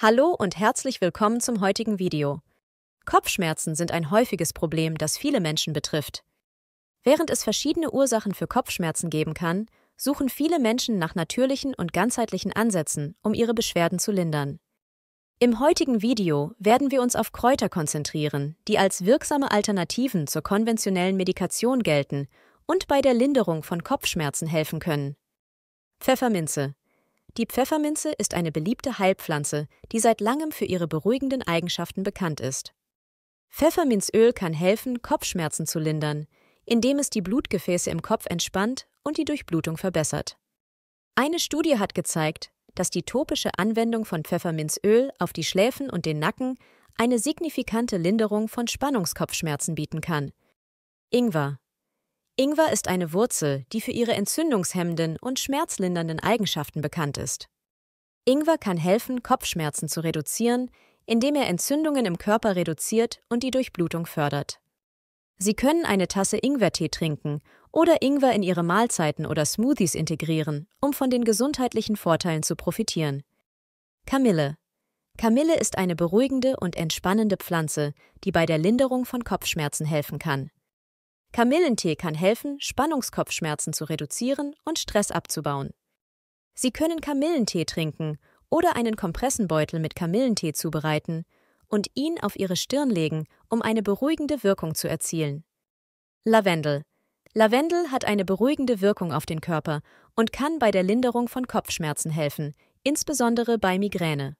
Hallo und herzlich willkommen zum heutigen Video. Kopfschmerzen sind ein häufiges Problem, das viele Menschen betrifft. Während es verschiedene Ursachen für Kopfschmerzen geben kann, suchen viele Menschen nach natürlichen und ganzheitlichen Ansätzen, um ihre Beschwerden zu lindern. Im heutigen Video werden wir uns auf Kräuter konzentrieren, die als wirksame Alternativen zur konventionellen Medikation gelten und bei der Linderung von Kopfschmerzen helfen können. Pfefferminze die Pfefferminze ist eine beliebte Heilpflanze, die seit langem für ihre beruhigenden Eigenschaften bekannt ist. Pfefferminzöl kann helfen, Kopfschmerzen zu lindern, indem es die Blutgefäße im Kopf entspannt und die Durchblutung verbessert. Eine Studie hat gezeigt, dass die topische Anwendung von Pfefferminzöl auf die Schläfen und den Nacken eine signifikante Linderung von Spannungskopfschmerzen bieten kann. Ingwer Ingwer ist eine Wurzel, die für ihre entzündungshemmenden und schmerzlindernden Eigenschaften bekannt ist. Ingwer kann helfen, Kopfschmerzen zu reduzieren, indem er Entzündungen im Körper reduziert und die Durchblutung fördert. Sie können eine Tasse Ingwertee trinken oder Ingwer in Ihre Mahlzeiten oder Smoothies integrieren, um von den gesundheitlichen Vorteilen zu profitieren. Kamille. Kamille ist eine beruhigende und entspannende Pflanze, die bei der Linderung von Kopfschmerzen helfen kann. Kamillentee kann helfen, Spannungskopfschmerzen zu reduzieren und Stress abzubauen. Sie können Kamillentee trinken oder einen Kompressenbeutel mit Kamillentee zubereiten und ihn auf Ihre Stirn legen, um eine beruhigende Wirkung zu erzielen. Lavendel. Lavendel hat eine beruhigende Wirkung auf den Körper und kann bei der Linderung von Kopfschmerzen helfen, insbesondere bei Migräne.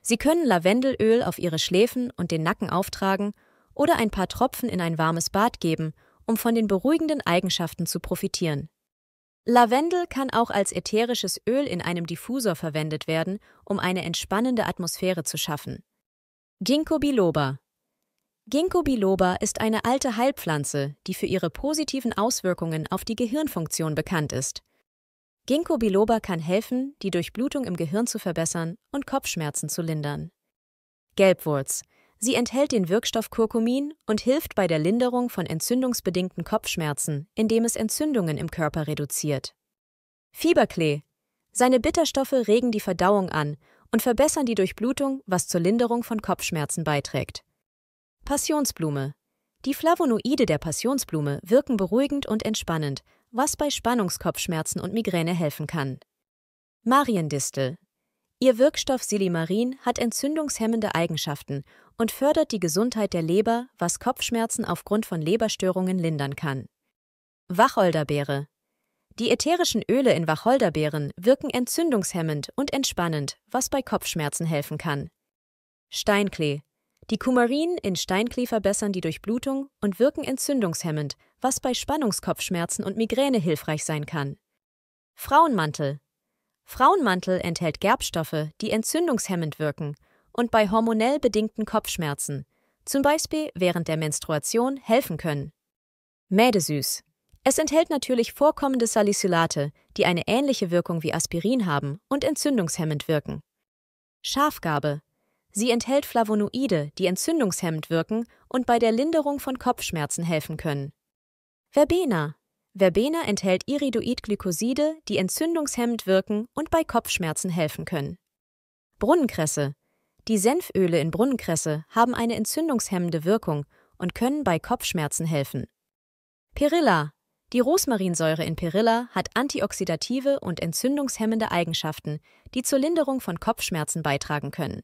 Sie können Lavendelöl auf Ihre Schläfen und den Nacken auftragen oder ein paar Tropfen in ein warmes Bad geben, um von den beruhigenden Eigenschaften zu profitieren. Lavendel kann auch als ätherisches Öl in einem Diffusor verwendet werden, um eine entspannende Atmosphäre zu schaffen. Ginkgo biloba Ginkgo biloba ist eine alte Heilpflanze, die für ihre positiven Auswirkungen auf die Gehirnfunktion bekannt ist. Ginkgo biloba kann helfen, die Durchblutung im Gehirn zu verbessern und Kopfschmerzen zu lindern. Gelbwurz Sie enthält den Wirkstoff Kurkumin und hilft bei der Linderung von entzündungsbedingten Kopfschmerzen, indem es Entzündungen im Körper reduziert. Fieberklee. Seine Bitterstoffe regen die Verdauung an und verbessern die Durchblutung, was zur Linderung von Kopfschmerzen beiträgt. Passionsblume. Die Flavonoide der Passionsblume wirken beruhigend und entspannend, was bei Spannungskopfschmerzen und Migräne helfen kann. Mariendistel. Ihr Wirkstoff Silimarin hat entzündungshemmende Eigenschaften und fördert die Gesundheit der Leber, was Kopfschmerzen aufgrund von Leberstörungen lindern kann. Wacholderbeere Die ätherischen Öle in Wacholderbeeren wirken entzündungshemmend und entspannend, was bei Kopfschmerzen helfen kann. Steinklee Die Kumarin in Steinklee verbessern die Durchblutung und wirken entzündungshemmend, was bei Spannungskopfschmerzen und Migräne hilfreich sein kann. Frauenmantel Frauenmantel enthält Gerbstoffe, die entzündungshemmend wirken und bei hormonell bedingten Kopfschmerzen, zum Beispiel während der Menstruation, helfen können. Mädesüß. Es enthält natürlich vorkommende Salicylate, die eine ähnliche Wirkung wie Aspirin haben und entzündungshemmend wirken. Schafgabe. Sie enthält Flavonoide, die entzündungshemmend wirken und bei der Linderung von Kopfschmerzen helfen können. Verbena. Verbena enthält Iridoidglykoside, die entzündungshemmend wirken und bei Kopfschmerzen helfen können. Brunnenkresse. Die Senföle in Brunnenkresse haben eine entzündungshemmende Wirkung und können bei Kopfschmerzen helfen. Perilla. Die Rosmarinsäure in Perilla hat antioxidative und entzündungshemmende Eigenschaften, die zur Linderung von Kopfschmerzen beitragen können.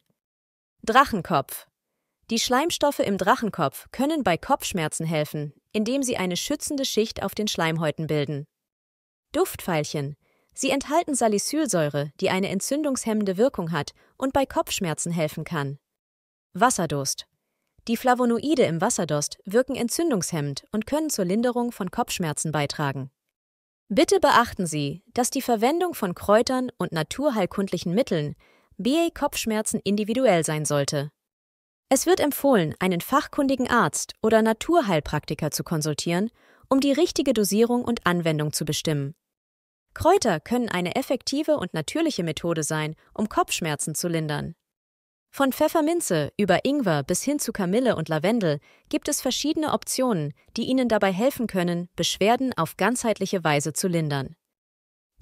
Drachenkopf. Die Schleimstoffe im Drachenkopf können bei Kopfschmerzen helfen, indem sie eine schützende Schicht auf den Schleimhäuten bilden. Duftfeilchen. Sie enthalten Salicylsäure, die eine entzündungshemmende Wirkung hat und bei Kopfschmerzen helfen kann. Wasserdurst. Die Flavonoide im Wasserdost wirken entzündungshemmend und können zur Linderung von Kopfschmerzen beitragen. Bitte beachten Sie, dass die Verwendung von Kräutern und naturheilkundlichen Mitteln BA-Kopfschmerzen individuell sein sollte. Es wird empfohlen, einen fachkundigen Arzt oder Naturheilpraktiker zu konsultieren, um die richtige Dosierung und Anwendung zu bestimmen. Kräuter können eine effektive und natürliche Methode sein, um Kopfschmerzen zu lindern. Von Pfefferminze über Ingwer bis hin zu Kamille und Lavendel gibt es verschiedene Optionen, die Ihnen dabei helfen können, Beschwerden auf ganzheitliche Weise zu lindern.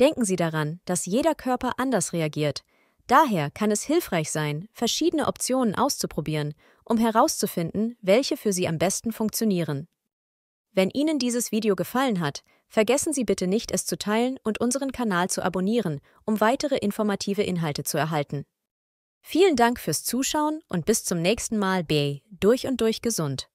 Denken Sie daran, dass jeder Körper anders reagiert Daher kann es hilfreich sein, verschiedene Optionen auszuprobieren, um herauszufinden, welche für Sie am besten funktionieren. Wenn Ihnen dieses Video gefallen hat, vergessen Sie bitte nicht, es zu teilen und unseren Kanal zu abonnieren, um weitere informative Inhalte zu erhalten. Vielen Dank fürs Zuschauen und bis zum nächsten Mal bei Durch und Durch Gesund.